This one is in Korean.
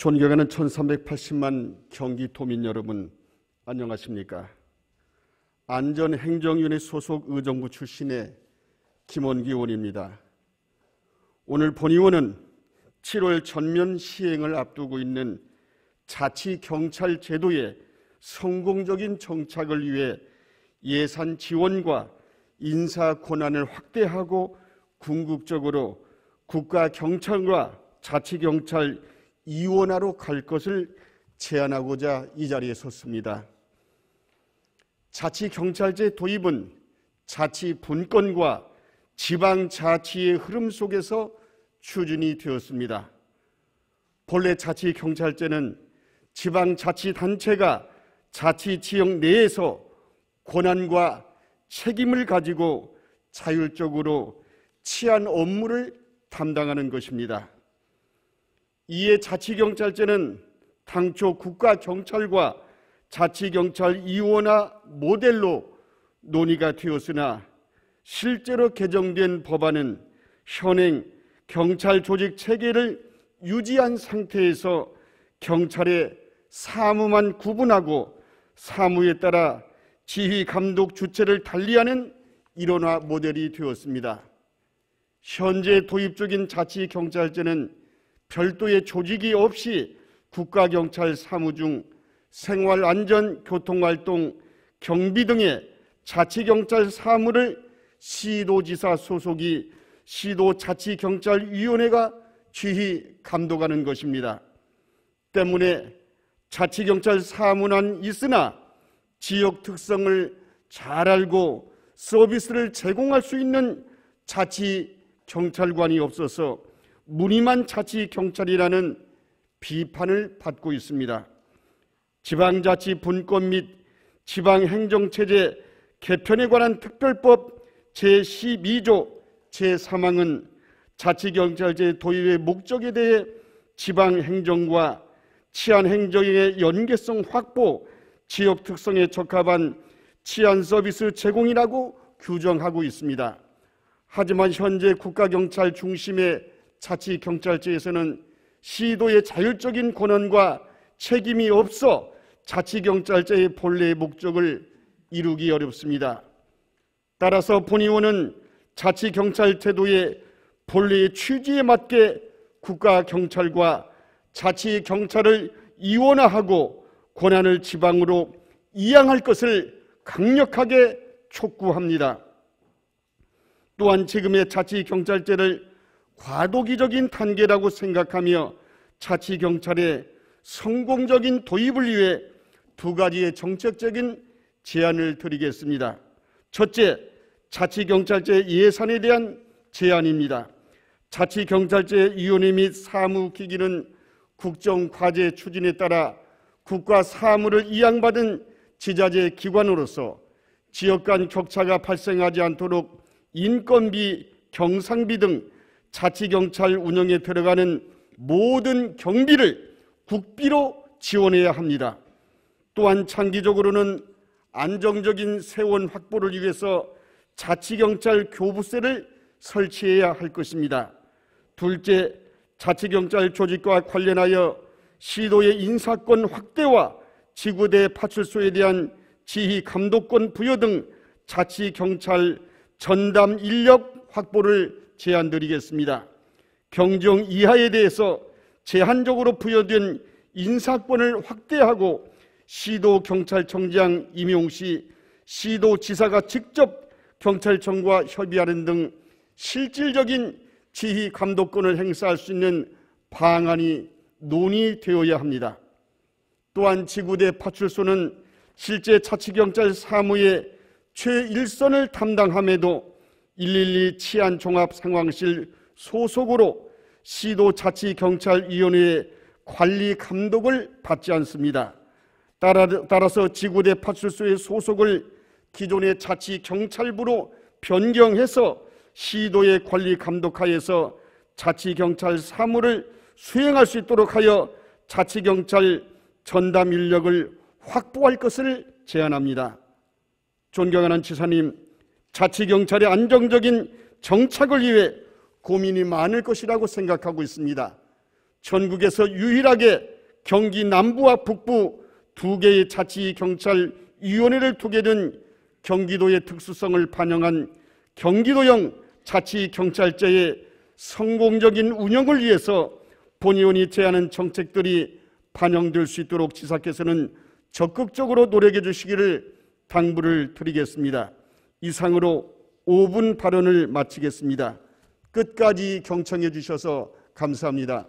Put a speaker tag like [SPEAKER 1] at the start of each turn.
[SPEAKER 1] 존경하는 1380만 경기도민 여러분 안녕하십니까? 안전행정위원회 소속 의정부 출신의 김원기 의원입니다. 오늘 본 의원은 7월 전면 시행을 앞두고 있는 자치경찰 제도의 성공적인 정착을 위해 예산 지원과 인사 권한을 확대하고 궁극적으로 국가경찰과 자치경찰 이원화로 갈 것을 제안하고자 이 자리에 섰습니다. 자치 경찰제 도입은 자치 분권과 지방 자치의 흐름 속에서 추진이 되었습니다. 본래 자치 경찰제는 지방 자치 단체가 자치 지역 내에서 권한과 책임을 가지고 자율적으로 치안 업무를 담당하는 것입니다. 이에 자치경찰제는 당초 국가경찰과 자치경찰 이원화 모델로 논의가 되었으나 실제로 개정된 법안은 현행 경찰 조직 체계를 유지한 상태에서 경찰의 사무만 구분하고 사무에 따라 지휘 감독 주체를 달리하는 일원화 모델이 되었습니다. 현재 도입 적인 자치 경찰제는 별도의 조직이 없이 국가경찰 사무 중 생활안전, 교통활동, 경비 등의 자치경찰 사무를 시도지사 소속이 시도자치경찰위원회가 지휘 감독하는 것입니다. 때문에 자치경찰 사무는 있으나 지역 특성을 잘 알고 서비스를 제공할 수 있는 자치경찰관이 없어서 무늬만 자치 경찰이라는 비판을 받고 있습니다. 지방자치 분권 및 지방행정체제 개편에 관한 특별법 제12조 제3항은 자치경찰제 도입의 목적에 대해 지방행정과 치안행정의 연계성 확보, 지역 특성에 적합한 치안 서비스 제공이라고 규정하고 있습니다. 하지만 현재 국가경찰 중심의 자치 경찰제에서는 시도의 자율적인 권한과 책임이 없어 자치 경찰제의 본래의 목적을 이루기 어렵습니다. 따라서 본의원은 자치 경찰 제도의 본래의 취지에 맞게 국가 경찰과 자치 경찰을 이원화하고 권한을 지방으로 이양할 것을 강력하게 촉구합니다. 또한 지금의 자치 경찰제를 과도기적인 단계라고 생각하며 자치 경찰의 성공적인 도입을 위해 두 가지의 정책적인 제안을 드리겠습니다. 첫째, 자치 경찰제 예산에 대한 제안입니다. 자치 경찰제 위원회 및 사무 기기는 국정 과제 추진에 따라 국가 사무를 이양받은 지자재 기관으로서 지역 간 격차가 발생하지 않도록 인건비, 경상비 등 자치경찰 운영에 들어가는 모든 경비를 국비로 지원해야 합니다. 또한 장기적으로는 안정적인 세원 확보를 위해서 자치경찰 교부세를 설치해야 할 것입니다. 둘째, 자치경찰 조직과 관련하여 시도의 인사권 확대와 지구대 파출소에 대한 지휘 감독권 부여 등 자치경찰 전담 인력 확보를 제안드리겠습니다. 경정 이하에 대해서 제한적으로 부여된 인사권을 확대하고 시도 경찰청장 임용 시 시도 지사가 직접 경찰청과 협의하는 등 실질적인 지휘 감독권을 행사할 수 있는 방안이 논의되어야 합니다. 또한 지구대 파출소는 실제 자치경찰 사무의 최일선을 담당함에도 112 치안종합상황실 소속으로 시도자치경찰위원회의 관리 감독을 받지 않습니다. 따라서 지구대 파출소의 소속을 기존의 자치경찰부로 변경해서 시도의 관리 감독하에서 자치경찰 사무를 수행할 수 있도록 하여 자치경찰 전담 인력을 확보할 것을 제안합니다. 존경하는 지사님, 자치경찰의 안정적인 정착을 위해 고민이 많을 것이라고 생각하고 있습니다. 전국에서 유일하게 경기 남부와 북부 두 개의 자치경찰위원회를 두게 된 경기도의 특수성을 반영한 경기도형 자치경찰제의 성공적인 운영을 위해서 본의원이 제안한 정책들이 반영될 수 있도록 지사께서는 적극적으로 노력해 주시기를 당부를 드리겠습니다. 이상으로 5분 발언을 마치겠습니다. 끝까지 경청해 주셔서 감사합니다.